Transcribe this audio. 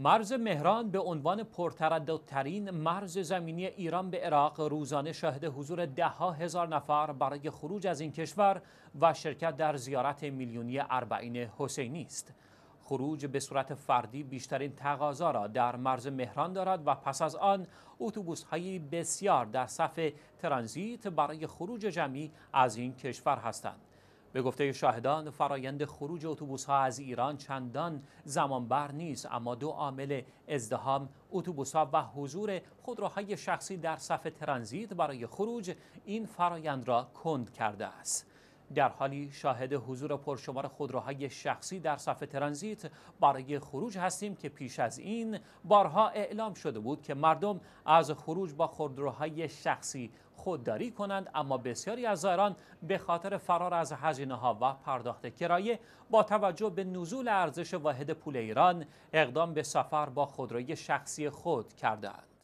مرز مهران به عنوان پرترددترین مرز زمینی ایران به عراق روزانه شاهد حضور دهها هزار نفر برای خروج از این کشور و شرکت در زیارت میلیونی اربعین حسینی است. خروج به صورت فردی بیشترین تقاضا را در مرز مهران دارد و پس از آن اتوبوس هایی بسیار در صف ترانزیت برای خروج جمعی از این کشور هستند. به گفته شاهدان فرایند خروج اتوبوس ها از ایران چندان زمان بر نیست اما دو عامل ازدهام اتوبوس ها و حضور خودروهای شخصی در صف ترانزیت برای خروج این فرایند را کند کرده است در حالی شاهد حضور پرشمار خودروهای شخصی در صف ترانزیت برای خروج هستیم که پیش از این بارها اعلام شده بود که مردم از خروج با خودروهای شخصی خودداری کنند اما بسیاری از زائران به خاطر فرار از هزینه ها و پرداخت کرایه با توجه به نزول ارزش واحد پول ایران اقدام به سفر با خودروی شخصی خود کردند